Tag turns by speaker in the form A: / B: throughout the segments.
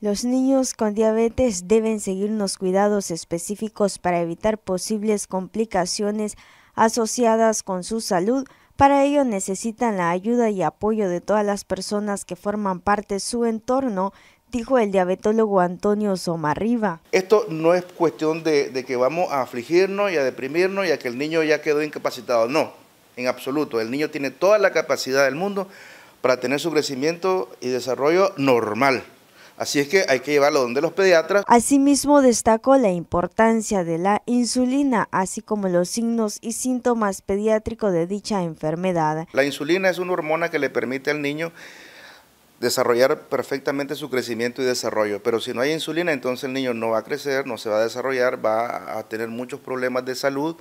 A: Los niños con diabetes deben seguir unos cuidados específicos para evitar posibles complicaciones asociadas con su salud. Para ello necesitan la ayuda y apoyo de todas las personas que forman parte de su entorno, dijo el diabetólogo Antonio Somarriba.
B: Esto no es cuestión de, de que vamos a afligirnos y a deprimirnos y a que el niño ya quedó incapacitado. No, en absoluto. El niño tiene toda la capacidad del mundo para tener su crecimiento y desarrollo normal. Así es que hay que llevarlo donde los pediatras.
A: Asimismo, destacó la importancia de la insulina, así como los signos y síntomas pediátricos de dicha enfermedad.
B: La insulina es una hormona que le permite al niño desarrollar perfectamente su crecimiento y desarrollo, pero si no hay insulina, entonces el niño no va a crecer, no se va a desarrollar, va a tener muchos problemas de salud,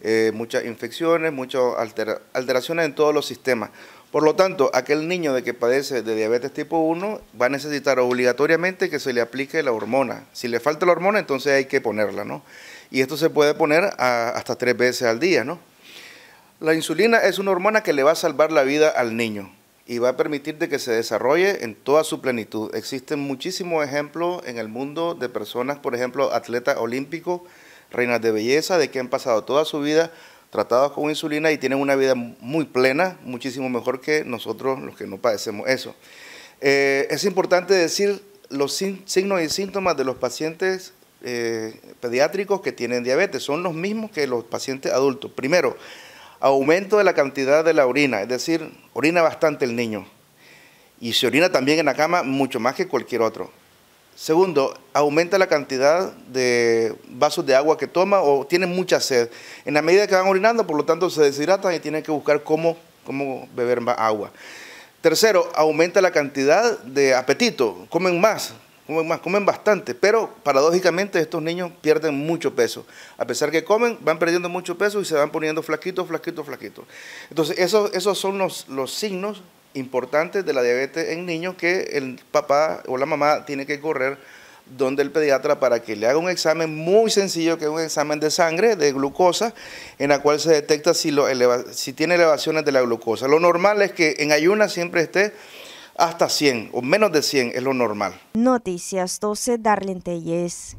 B: eh, muchas infecciones, muchas alteraciones en todos los sistemas. Por lo tanto, aquel niño de que padece de diabetes tipo 1 va a necesitar obligatoriamente que se le aplique la hormona. Si le falta la hormona, entonces hay que ponerla, ¿no? Y esto se puede poner hasta tres veces al día, ¿no? La insulina es una hormona que le va a salvar la vida al niño y va a permitir que se desarrolle en toda su plenitud. Existen muchísimos ejemplos en el mundo de personas, por ejemplo, atletas olímpicos, reinas de belleza, de que han pasado toda su vida tratados con insulina y tienen una vida muy plena, muchísimo mejor que nosotros los que no padecemos eso. Eh, es importante decir los signos y síntomas de los pacientes eh, pediátricos que tienen diabetes. Son los mismos que los pacientes adultos. Primero, aumento de la cantidad de la orina, es decir, orina bastante el niño. Y se orina también en la cama mucho más que cualquier otro. Segundo, aumenta la cantidad de vasos de agua que toma o tiene mucha sed. En la medida que van orinando, por lo tanto, se deshidratan y tienen que buscar cómo, cómo beber más agua. Tercero, aumenta la cantidad de apetito, comen más, comen más, comen bastante, pero paradójicamente estos niños pierden mucho peso. A pesar que comen, van perdiendo mucho peso y se van poniendo flaquitos, flaquitos, flaquitos. Entonces, esos, esos son los, los signos importante de la diabetes en niños que el papá o la mamá tiene que correr donde el pediatra para que le haga un examen muy sencillo, que es un examen de sangre, de glucosa, en la cual se detecta si, lo si tiene elevaciones de la glucosa. Lo normal es que en ayunas siempre esté hasta 100 o menos de 100, es lo normal.
A: Noticias 12, Darlene Telles.